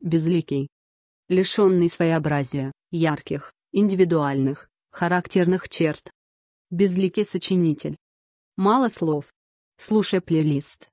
безликий, лишенный своеобразия, ярких, индивидуальных, характерных черт. Безликий сочинитель. Мало слов. Слушай плейлист.